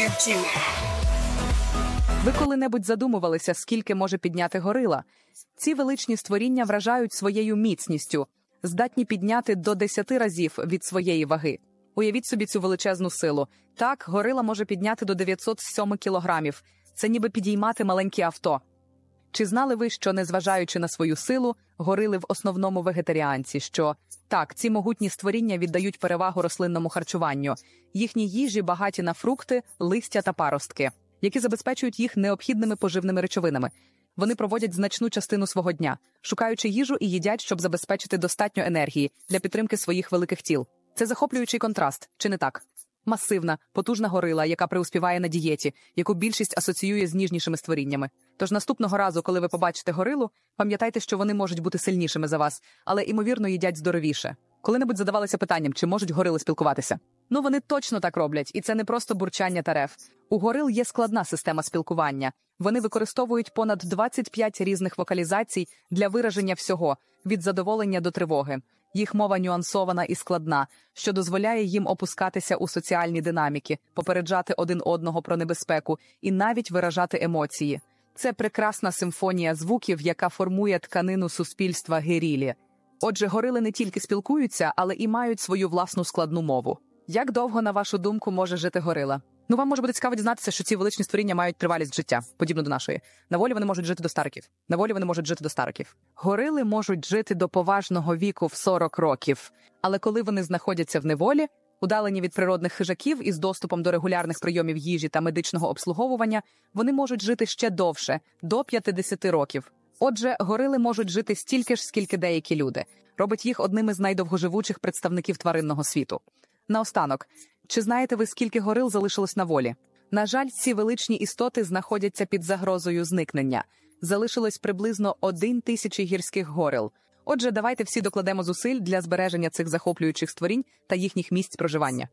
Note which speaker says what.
Speaker 1: дівчина. Ви коли-небудь задумувалися, скільки може підняти горила? Ці величні створіння вражають своєю міцністю, здатні підняти до 10 разів від своєї ваги. Уявіть собі цю величезну силу. Так, горила може підняти до 907 кілограмів. Це ніби підіймати маленьке авто. Чи знали ви, що, незважаючи на свою силу, горили в основному вегетаріанці? Що так, ці могутні створіння віддають перевагу рослинному харчуванню, їхні їжі багаті на фрукти, листя та паростки, які забезпечують їх необхідними поживними речовинами. Вони проводять значну частину свого дня, шукаючи їжу і їдять, щоб забезпечити достатньо енергії для підтримки своїх великих тіл. Це захоплюючий контраст, чи не так? Масивна, потужна горила, яка приуспіває на дієті, яку більшість асоціює з ніжнішими створіннями. Тож наступного разу, коли ви побачите горилу, пам'ятайте, що вони можуть бути сильнішими за вас, але ймовірно їдять здоровіше. Коли-небудь задавалися питанням, чи можуть горили спілкуватися. Ну вони точно так роблять, і це не просто бурчання та рев. У горил є складна система спілкування. Вони використовують понад 25 різних вокалізацій для вираження всього від задоволення до тривоги. Їх мова нюансована і складна, що дозволяє їм опускатися у соціальні динаміки, попереджати один одного про небезпеку і навіть виражати емоції. Це прекрасна симфонія звуків, яка формує тканину суспільства герілі. Отже, горили не тільки спілкуються, але і мають свою власну складну мову. Як довго, на вашу думку, може жити горила? Ну, вам може бути цікаво дізнатися, що ці величні створіння мають тривалість життя, подібно до нашої. На волі вони можуть жити до старків. На волі вони можуть жити до старків. Горили можуть жити до поважного віку в 40 років, але коли вони знаходяться в неволі, Удалені від природних хижаків із доступом до регулярних прийомів їжі та медичного обслуговування, вони можуть жити ще довше до 50 років. Отже, горили можуть жити стільки ж, скільки деякі люди, робить їх одними з найдовгоживучих представників тваринного світу. Наостанок, чи знаєте ви, скільки горил залишилось на волі? На жаль, ці величні істоти знаходяться під загрозою зникнення. Залишилось приблизно один тисячі гірських горил. Отже, давайте всі докладемо зусиль для збереження цих захоплюючих створінь та їхніх місць проживання.